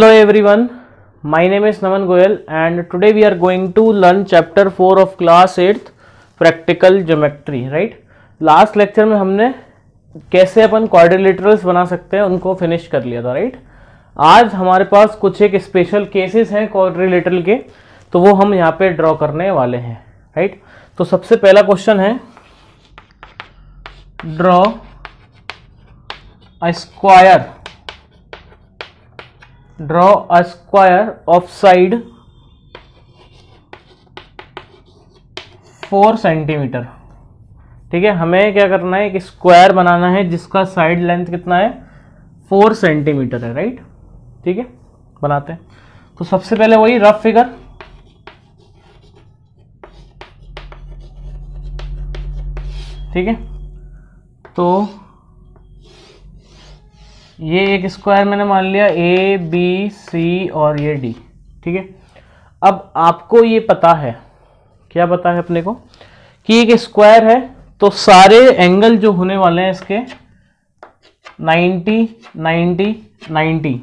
every everyone my name is Naman Goyal and today we are going to learn chapter four of class eighth practical geometry right last lecture में हमने कैसे अपन quadrilaterals बना सकते हैं उनको finish कर लिया था राइट आज हमारे पास कुछ एक स्पेशल केसेस हैं क्वाड्रिलेटरल के तो वो हम यहाँ पे ड्रॉ करने वाले हैं राइट तो सबसे पहला क्वेश्चन है draw square draw a square of side 4 centimetre ठीक है हमें क्या करना है एक स्क्वायर बनाना है जिसका साइड लेंथ कितना है 4 सेंटीमीटर है राइट ठीक है बनाते हैं तो सबसे पहले वही रफ फिगर ठीक है तो ये एक स्क्वायर मैंने मान लिया ए बी सी और ये डी ठीक है अब आपको ये पता है क्या पता है अपने को कि एक स्क्वायर है तो सारे एंगल जो होने वाले हैं इसके 90, 90, 90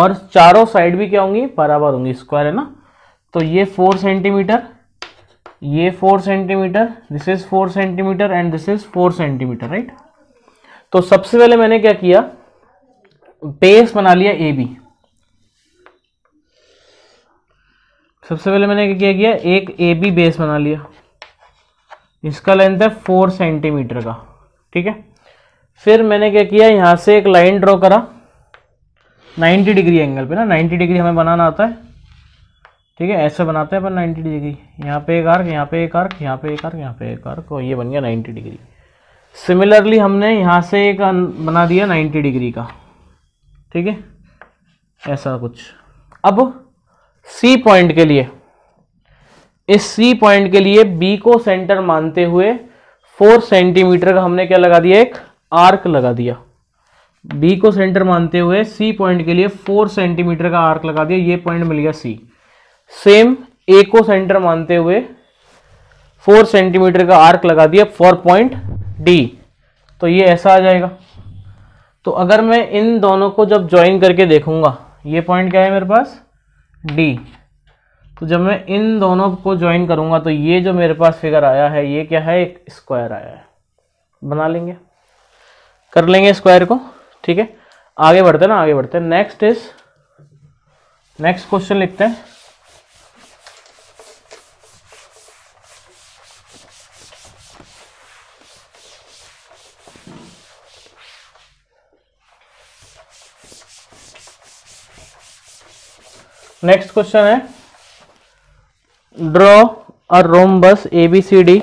और चारों साइड भी क्या होंगी बराबर होंगी स्क्वायर है ना तो ये फोर सेंटीमीटर ये four centimetre this is four centimetre and this is four centimetre right तो सबसे पहले मैंने क्या किया बेस बना लिया ए बी सबसे पहले मैंने क्या किया एक ए बी बेस बना लिया इसका लेंथ है फोर सेंटीमीटर का ठीक है फिर मैंने क्या किया यहाँ से एक लाइन ड्रॉ करा 90 डिग्री एंगल पे ना 90 डिग्री हमें बनाना आता है ठीक है ऐसे बनाते हैं अपन 90 डिग्री यहाँ पे एक आर्क यहाँ पे एक आर्क यहाँ पे एक आर्क यहाँ पे एक आर्क और ये बन गया 90 डिग्री सिमिलरली हमने यहाँ से एक बना दिया 90 डिग्री का ठीक है ऐसा कुछ अब सी पॉइंट के लिए इस सी पॉइंट के लिए बी को सेंटर मानते हुए फोर सेंटीमीटर का हमने क्या लगा दिया एक आर्क लगा दिया बी को सेंटर मानते हुए सी पॉइंट के लिए फोर सेंटीमीटर का आर्क लगा दिया ये पॉइंट मिल गया सी सेम ए को सेंटर मानते हुए फोर सेंटीमीटर का आर्क लगा दिया फोर पॉइंट डी तो ये ऐसा आ जाएगा तो अगर मैं इन दोनों को जब ज्वाइन करके देखूंगा ये पॉइंट क्या है मेरे पास डी तो जब मैं इन दोनों को ज्वाइन करूंगा तो ये जो मेरे पास फिगर आया है ये क्या है एक स्क्वायर आया है बना लेंगे कर लेंगे स्क्वायर को ठीक है आगे बढ़ते हैं ना आगे बढ़ते हैं नेक्स्ट इज नेक्स्ट क्वेश्चन लिखते हैं नेक्स्ट क्वेश्चन है draw a rhombus A B C D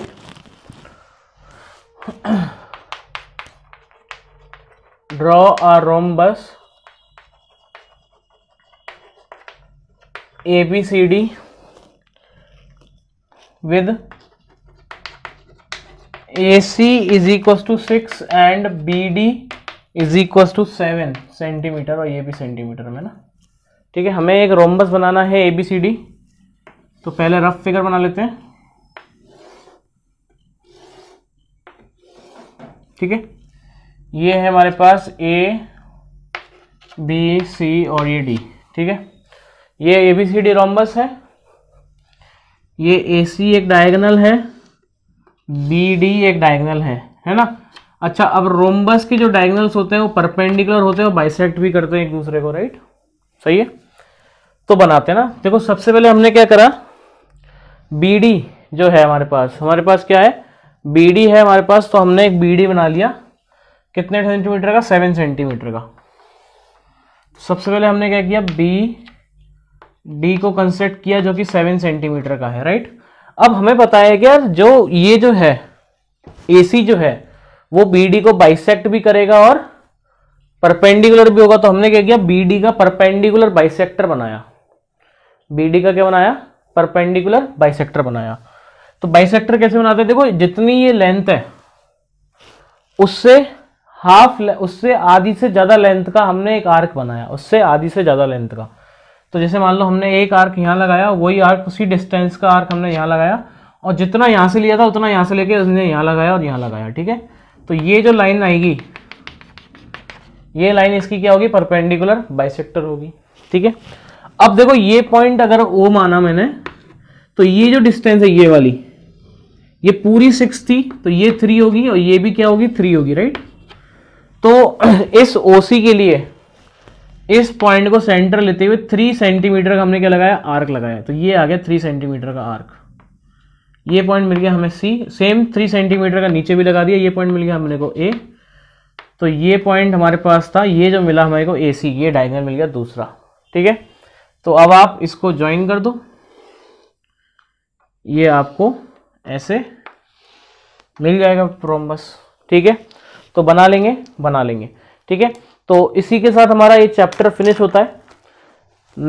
draw a rhombus A B C D C is is two six and B D is equals two seven centimetre और ये भी centimetre में ना ठीक है हमें एक रोमबस बनाना है ए बी सी डी तो पहले रफ फिगर बना लेते हैं ठीक है ये है हमारे पास ए बी सी और ये डी ठीक है ये A B C D rhombus है ये ए सी एक डायगनल है बी डी एक डायगनल है है ना अच्छा अब रोमबस के जो डायगनल्स होते हैं वो परपेंडिकुलर होते हैं और बाइसेक्ट भी करते हैं एक दूसरे को राइट सही है तो बनाते हैं ना देखो सबसे पहले हमने क्या करा बी डी जो है हमारे पास हमारे पास क्या है बी डी है हमारे पास तो हमने एक बी डी बना लिया कितने सेंटीमीटर का सेवन सेंटीमीटर का तो सबसे पहले हमने क्या किया बी डी को कंसेट किया जो कि सेवन सेंटीमीटर का है राइट अब हमें बताया गया जो ये जो है ए सी जो है वो बी को बाइसेक्ट भी करेगा और परपेंडिकुलर भी होगा तो हमने क्या किया बी का परपेंडिकुलर बाइसेक्टर बनाया बी का क्या बनाया परपेंडिकुलर बाइसेक्टर बनाया तो बाइसेक्टर कैसे बनाते हैं देखो जितनी ये लेंथ है उससे हाफ उससे आधी से ज़्यादा लेंथ का हमने एक आर्क बनाया उससे आधी से ज़्यादा लेंथ का तो जैसे मान लो हमने एक आर्क यहाँ लगाया वही आर्क उसी डिस्टेंस का आर्क हमने यहाँ लगाया और जितना यहाँ से लिया था उतना यहाँ से लेके उसने यहाँ लगाया और यहाँ लगाया ठीक है तो ये जो लाइन आएगी ये लाइन इसकी क्या होगी परपेंडिकुलर बाइसेक्टर होगी ठीक है अब देखो ये पॉइंट अगर ओ माना मैंने तो ये जो डिस्टेंस है ये वाली ये पूरी सिक्स थी तो ये थ्री होगी और ये भी क्या होगी थ्री होगी राइट तो इस सी के लिए इस पॉइंट को सेंटर लेते हुए थ्री सेंटीमीटर का हमने क्या लगाया आर्क लगाया तो ये आ गया थ्री सेंटीमीटर का आर्क ये पॉइंट मिल गया हमें सी सेम थ्री सेंटीमीटर का नीचे भी लगा दिया ये पॉइंट मिल गया हमने को ए तो ये पॉइंट हमारे पास था ये जो मिला हमारे को ए सी ये डायगनल मिल गया दूसरा ठीक है तो अब आप इसको ज्वाइन कर दो ये आपको ऐसे मिल जाएगा प्रोम्बस ठीक है तो बना लेंगे बना लेंगे ठीक है तो इसी के साथ हमारा ये चैप्टर फिनिश होता है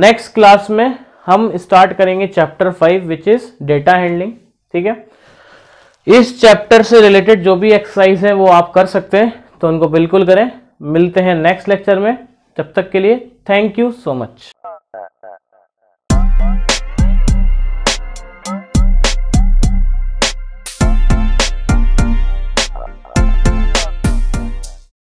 नेक्स्ट क्लास में हम स्टार्ट करेंगे chapter five which is data handling ठीक है इस चैप्टर से रिलेटेड जो भी एक्सरसाइज है वो आप कर सकते हैं तो उनको बिल्कुल करें मिलते हैं नेक्स्ट लेक्चर में जब तक के लिए थैंक यू सो मच